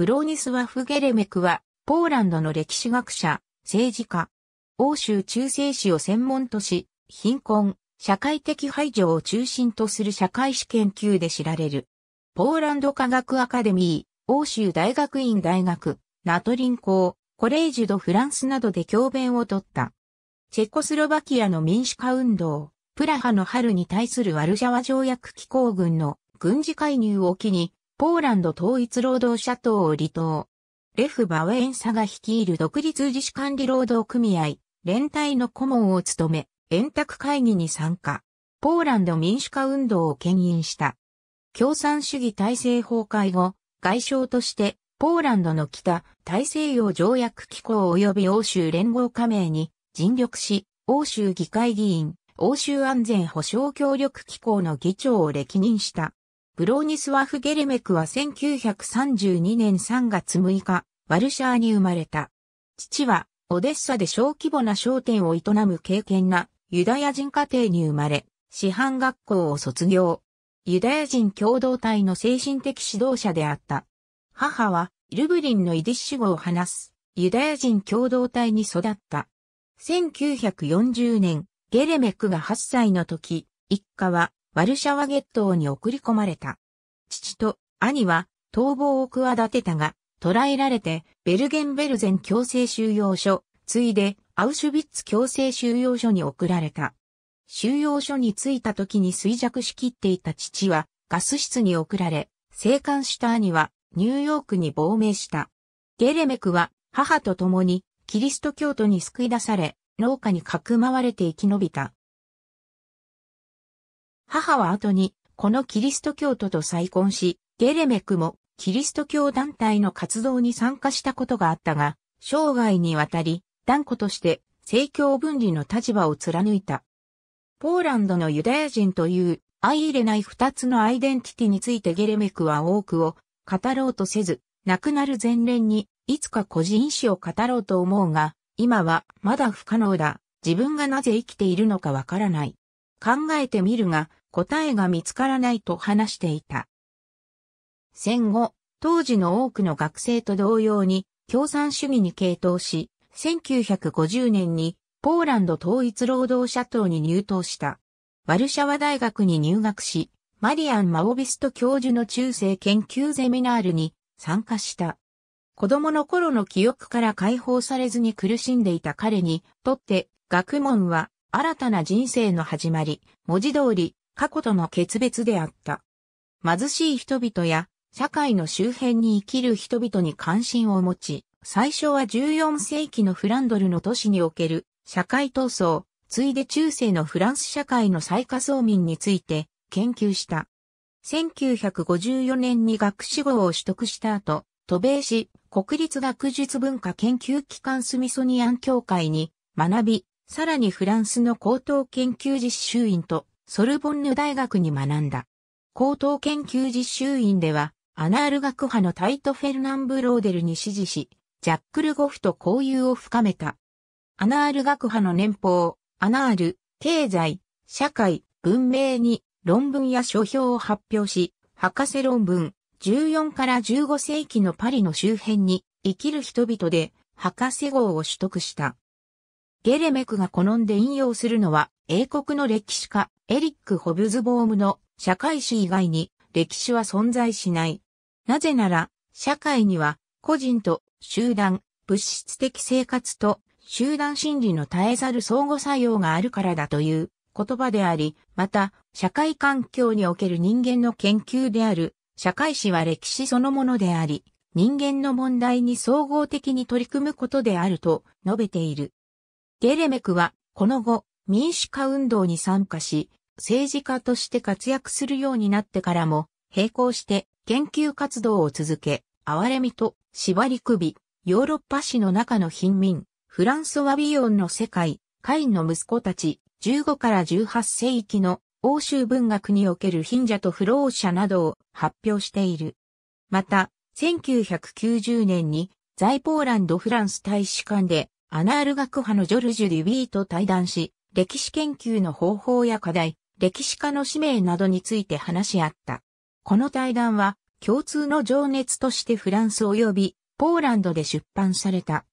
ブローニスワフ・ゲレメクは、ポーランドの歴史学者、政治家、欧州中世史を専門とし、貧困、社会的排除を中心とする社会史研究で知られる。ポーランド科学アカデミー、欧州大学院大学、ナトリン校、コレージュド・フランスなどで教鞭を取った。チェコスロバキアの民主化運動、プラハの春に対するワルシャワ条約機構軍の軍事介入を機に、ポーランド統一労働者党を離党。レフ・バウェンサが率いる独立自主管理労働組合、連帯の顧問を務め、円卓会議に参加。ポーランド民主化運動を牽引した。共産主義体制崩壊後、外相として、ポーランドの北、大西洋条約機構及び欧州連合加盟に尽力し、欧州議会議員、欧州安全保障協力機構の議長を歴任した。ブローニスワフ・ゲレメクは1932年3月6日、ワルシャーに生まれた。父は、オデッサで小規模な商店を営む経験なユダヤ人家庭に生まれ、師範学校を卒業。ユダヤ人共同体の精神的指導者であった。母は、ルブリンのイディッシュ語を話す、ユダヤ人共同体に育った。1940年、ゲレメクが8歳の時、一家はワルシャワゲトーに送り込まれた。父と兄は逃亡を企てたが、捕らえられて、ベルゲンベルゼン強制収容所、ついで、アウシュビッツ強制収容所に送られた。収容所に着いた時に衰弱しきっていた父は、ガス室に送られ、生還した兄は、ニューヨークに亡命した。ゲレメクは、母と共に、キリスト教徒に救い出され、農家にかくまわれて生き延びた。母は後に、このキリスト教徒と再婚し、ゲレメクもキリスト教団体の活動に参加したことがあったが、生涯にわたり、断固として政教分離の立場を貫いた。ポーランドのユダヤ人という相入れない二つのアイデンティティについてゲレメクは多くを語ろうとせず、亡くなる前年にいつか個人史を語ろうと思うが、今はまだ不可能だ。自分がなぜ生きているのかわからない。考えてみるが、答えが見つからないと話していた。戦後、当時の多くの学生と同様に共産主義に傾倒し、1950年にポーランド統一労働者党に入党した。ワルシャワ大学に入学し、マリアン・マオビスト教授の中世研究ゼミナールに参加した。子供の頃の記憶から解放されずに苦しんでいた彼にとって学問は新たな人生の始まり、文字通り過去との決別であった。貧しい人々や社会の周辺に生きる人々に関心を持ち、最初は14世紀のフランドルの都市における社会闘争、ついで中世のフランス社会の最下層民について研究した。1954年に学士号を取得した後、渡米し、国立学術文化研究機関スミソニアン協会に学び、さらにフランスの高等研究実習院とソルボンヌ大学に学んだ。高等研究実習院では、アナール学派のタイト・フェルナンブ・ローデルに支持し、ジャック・ルゴフと交友を深めた。アナール学派の年俸、アナール、経済、社会、文明に論文や書評を発表し、博士論文、14から15世紀のパリの周辺に生きる人々で博士号を取得した。ゲレメクが好んで引用するのは英国の歴史家、エリック・ホブズボームの社会史以外に歴史は存在しない。なぜなら、社会には個人と集団、物質的生活と集団心理の絶えざる相互作用があるからだという言葉であり、また、社会環境における人間の研究である、社会史は歴史そのものであり、人間の問題に総合的に取り組むことであると述べている。ゲレメクは、この後、民主化運動に参加し、政治家として活躍するようになってからも、並行して研究活動を続け、哀れみと縛り首、ヨーロッパ史の中の貧民、フランソワ・ビヨンの世界、カインの息子たち、15から18世紀の欧州文学における貧者と不老者などを発表している。また、1990年に在ポーランド・フランス大使館でアナール学派のジョルジュ・デュビーと対談し、歴史研究の方法や課題、歴史家の使命などについて話し合った。この対談は共通の情熱としてフランス及びポーランドで出版された。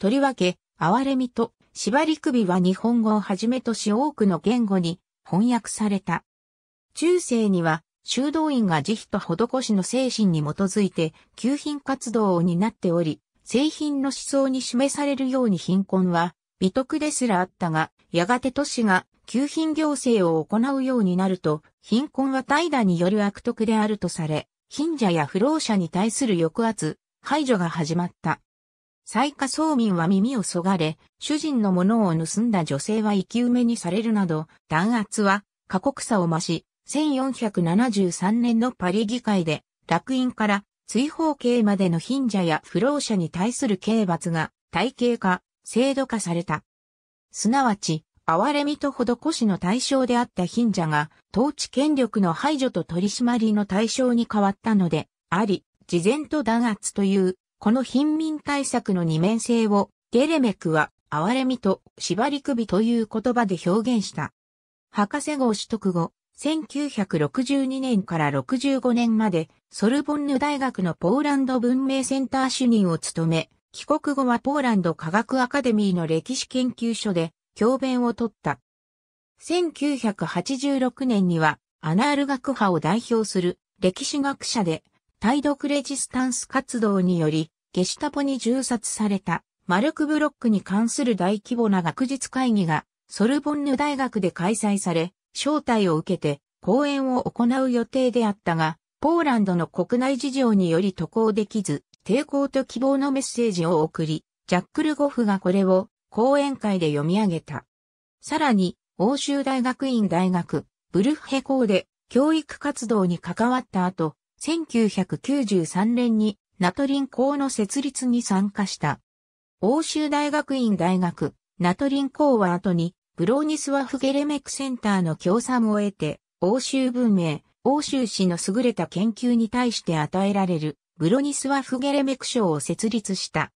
とりわけ、哀れみと縛り首は日本語をはじめとし多くの言語に翻訳された。中世には修道院が慈悲と施しの精神に基づいて求品活動を担っており、製品の思想に示されるように貧困は美徳ですらあったが、やがて都市が給品行政を行うようになると、貧困は怠惰による悪徳であるとされ、貧者や不老者に対する抑圧、排除が始まった。最下層民は耳をそがれ、主人のものを盗んだ女性は生き埋めにされるなど、弾圧は過酷さを増し、1473年のパリ議会で、落院から追放刑までの貧者や不老者に対する刑罰が体系化、制度化された。すなわち、憐れみと施しの対象であった貧者が、統治権力の排除と取り締まりの対象に変わったので、あり、事前と弾圧という、この貧民対策の二面性を、ゲレメクは、憐れみと縛り首という言葉で表現した。博士号取得後、1962年から65年まで、ソルボンヌ大学のポーランド文明センター主任を務め、帰国後はポーランド科学アカデミーの歴史研究所で教鞭を取った。1986年にはアナール学派を代表する歴史学者で、対独レジスタンス活動により、ゲシュタポに銃殺されたマルク・ブロックに関する大規模な学術会議がソルボンヌ大学で開催され、招待を受けて講演を行う予定であったが、ポーランドの国内事情により渡航できず、抵抗と希望のメッセージを送り、ジャックル・ゴフがこれを講演会で読み上げた。さらに、欧州大学院大学、ブルッヘ校で教育活動に関わった後、1993年にナトリン校の設立に参加した。欧州大学院大学、ナトリン校は後に、ブローニスワフゲレメックセンターの協賛を得て、欧州文明、欧州史の優れた研究に対して与えられるブロニスワフ・ゲレメク賞を設立した。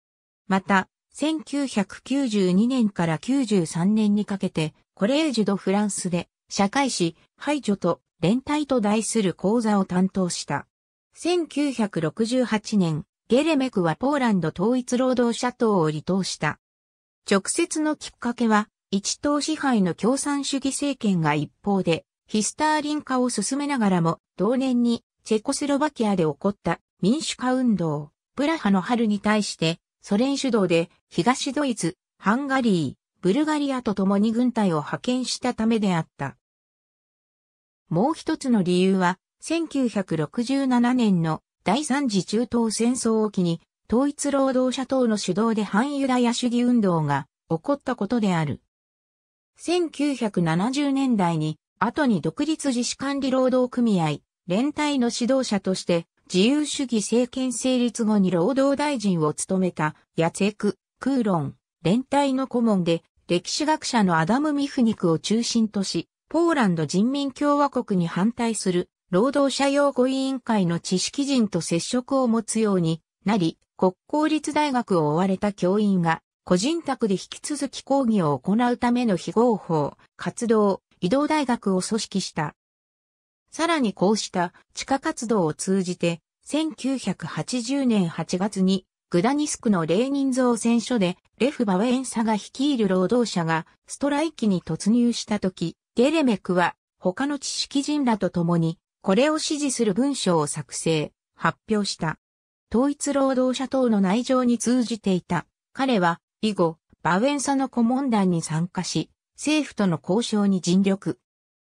また、1992年から93年にかけて、コレージュ・ド・フランスで、社会史、排除と連帯と題する講座を担当した。1968年、ゲレメクはポーランド統一労働者党を離党した。直接のきっかけは、一党支配の共産主義政権が一方で、ヒスターリン化を進めながらも、同年にチェコスロバキアで起こった民主化運動、プラハの春に対して、ソ連主導で東ドイツ、ハンガリー、ブルガリアと共に軍隊を派遣したためであった。もう一つの理由は、1967年の第三次中東戦争を機に、統一労働者党の主導で反ユダヤ主義運動が起こったことである。1970年代に、後に独立自主管理労働組合、連帯の指導者として、自由主義政権成立後に労働大臣を務めた、ヤツェク、クーロン、連帯の顧問で、歴史学者のアダム・ミフニクを中心とし、ポーランド人民共和国に反対する、労働者用語委員会の知識人と接触を持つようになり、国公立大学を追われた教員が、個人宅で引き続き講義を行うための非合法、活動、移動大学を組織した。さらにこうした地下活動を通じて、1980年8月にグダニスクのレーニン造船所でレフ・バウェンサが率いる労働者がストライキに突入した時、ゲレメクは他の知識人らと共にこれを支持する文章を作成、発表した。統一労働者等の内情に通じていた。彼は以後、バウェンサの顧問団に参加し、政府との交渉に尽力。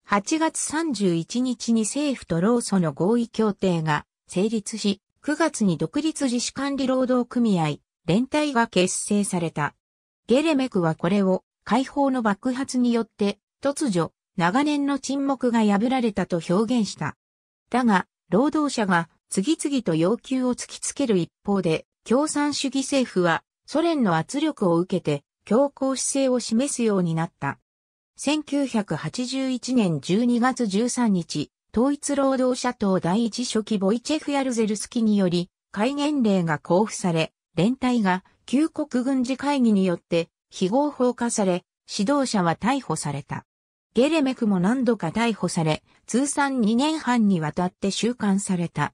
8月31日に政府と労組の合意協定が成立し、9月に独立自主管理労働組合、連帯が結成された。ゲレメクはこれを解放の爆発によって突如、長年の沈黙が破られたと表現した。だが、労働者が次々と要求を突きつける一方で、共産主義政府はソ連の圧力を受けて強硬姿勢を示すようになった。1981年12月13日、統一労働者党第一書記ボイチェフ・ヤルゼルスキにより、戒厳令が交付され、連隊が旧国軍事会議によって非合法化され、指導者は逮捕された。ゲレメクも何度か逮捕され、通算2年半にわたって収監された。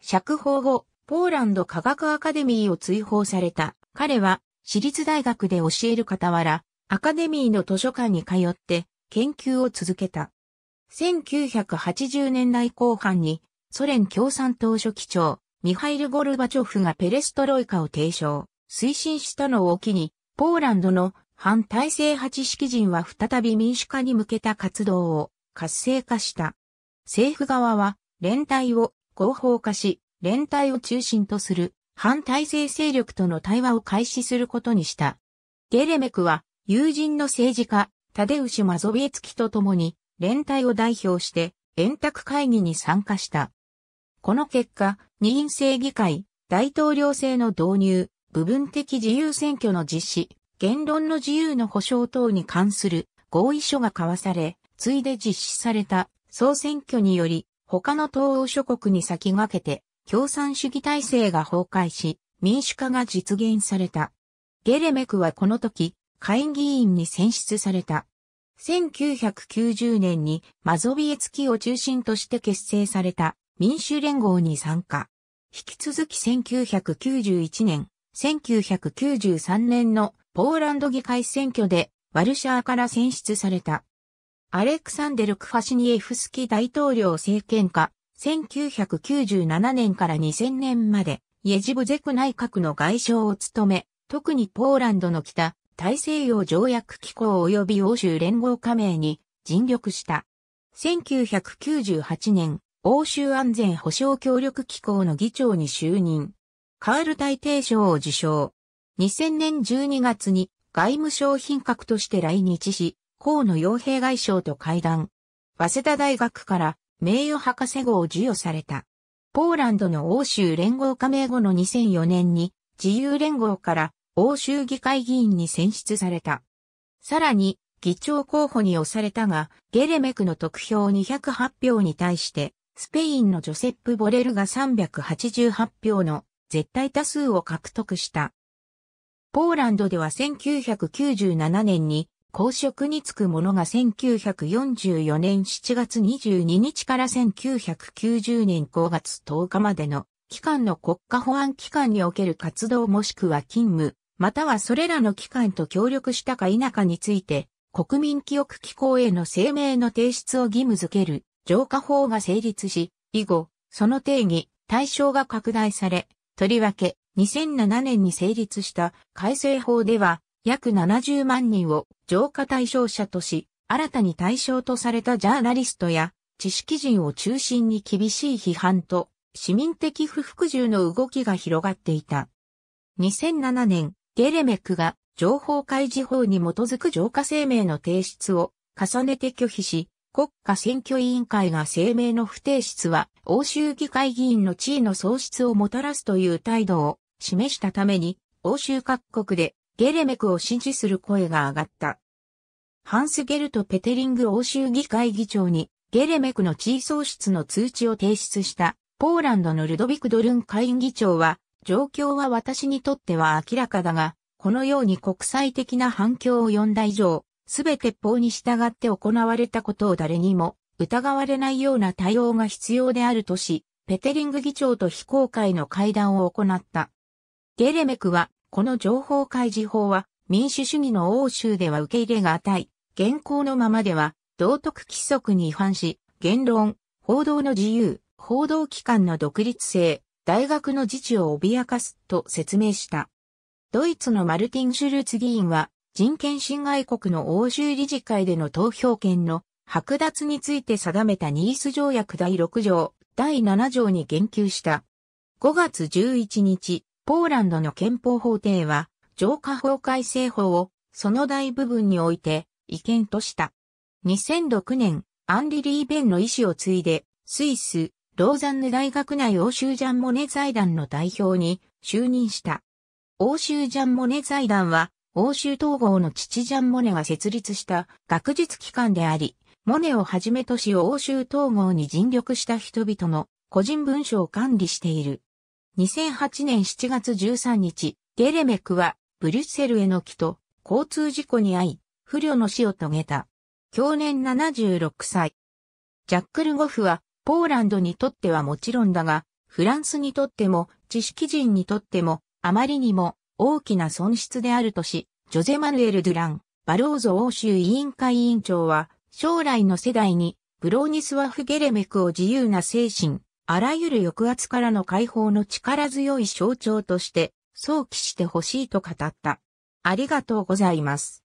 釈放後、ポーランド科学アカデミーを追放された。彼は、私立大学で教える傍ら、アカデミーの図書館に通って研究を続けた。1980年代後半にソ連共産党書記長ミハイル・ゴルバチョフがペレストロイカを提唱、推進したのを機にポーランドの反体制派知識人は再び民主化に向けた活動を活性化した。政府側は連帯を合法化し、連帯を中心とする反体制勢力との対話を開始することにした。ゲレメクは友人の政治家、タデウシマゾビエツキと共に、連帯を代表して、円卓会議に参加した。この結果、二院政議会、大統領制の導入、部分的自由選挙の実施、言論の自由の保障等に関する合意書が交わされ、ついで実施された総選挙により、他の東欧諸国に先駆けて、共産主義体制が崩壊し、民主化が実現された。ゲレメクはこの時、下院議員に選出された。1990年にマゾビエツキを中心として結成された民主連合に参加。引き続き1991年、1993年のポーランド議会選挙でワルシャーから選出された。アレクサンデル・クファシニエフスキ大統領政権下、1997年から2000年まで、イェジブゼク内閣の外相を務め、特にポーランドの北、大西洋条約機構及び欧州連合加盟に尽力した。1998年、欧州安全保障協力機構の議長に就任。カール大帝賞を受賞。2000年12月に外務省品格として来日し、河野洋平外相と会談。早稲田大学から名誉博士号を授与された。ポーランドの欧州連合加盟後の2004年に自由連合から欧州議会議員に選出された。さらに、議長候補に押されたが、ゲレメクの得票208票に対して、スペインのジョセップ・ボレルが388票の絶対多数を獲得した。ポーランドでは1997年に公職に就く者が1944年7月22日から1990年5月10日までの期間の国家保安機関における活動もしくは勤務、またはそれらの機関と協力したか否かについて、国民記憶機構への声明の提出を義務付ける浄化法が成立し、以後、その定義、対象が拡大され、とりわけ2007年に成立した改正法では、約70万人を浄化対象者とし、新たに対象とされたジャーナリストや知識人を中心に厳しい批判と市民的不服従の動きが広がっていた。2007年、ゲレメクが情報開示法に基づく浄化声明の提出を重ねて拒否し、国家選挙委員会が声明の不提出は欧州議会議員の地位の喪失をもたらすという態度を示したために欧州各国でゲレメクを支持する声が上がった。ハンスゲルト・ペテリング欧州議会議長にゲレメクの地位喪失の通知を提出したポーランドのルドビク・ドルン会議長は状況は私にとっては明らかだが、このように国際的な反響を呼んだ以上、すべて法に従って行われたことを誰にも疑われないような対応が必要であるとし、ペテリング議長と非公開の会談を行った。ゲレメクは、この情報開示法は民主主義の欧州では受け入れがたい。現行のままでは道徳規則に違反し、言論、報道の自由、報道機関の独立性、大学の自治を脅かすと説明した。ドイツのマルティン・シュルツ議員は人権侵害国の欧州理事会での投票権の剥奪について定めたニース条約第6条、第7条に言及した。5月11日、ポーランドの憲法法廷は、浄化法改正法をその大部分において違憲とした。2006年、アンリ・リーベンの意思を継いで、スイス、ローザンヌ大学内欧州ジャンモネ財団の代表に就任した。欧州ジャンモネ財団は、欧州統合の父ジャン・モネが設立した学術機関であり、モネをはじめとし欧州統合に尽力した人々の個人文書を管理している。2008年7月13日、ゲレメクはブリュッセルへの帰と交通事故に遭い、不慮の死を遂げた。去年76歳。ジャックル・ゴフはポーランドにとってはもちろんだが、フランスにとっても、知識人にとっても、あまりにも大きな損失であるとし、ジョゼ・マヌエル・ドゥラン、バローゾ欧州委員会委員長は、将来の世代に、ブローニスワフ・ゲレメクを自由な精神、あらゆる抑圧からの解放の力強い象徴として、想起してほしいと語った。ありがとうございます。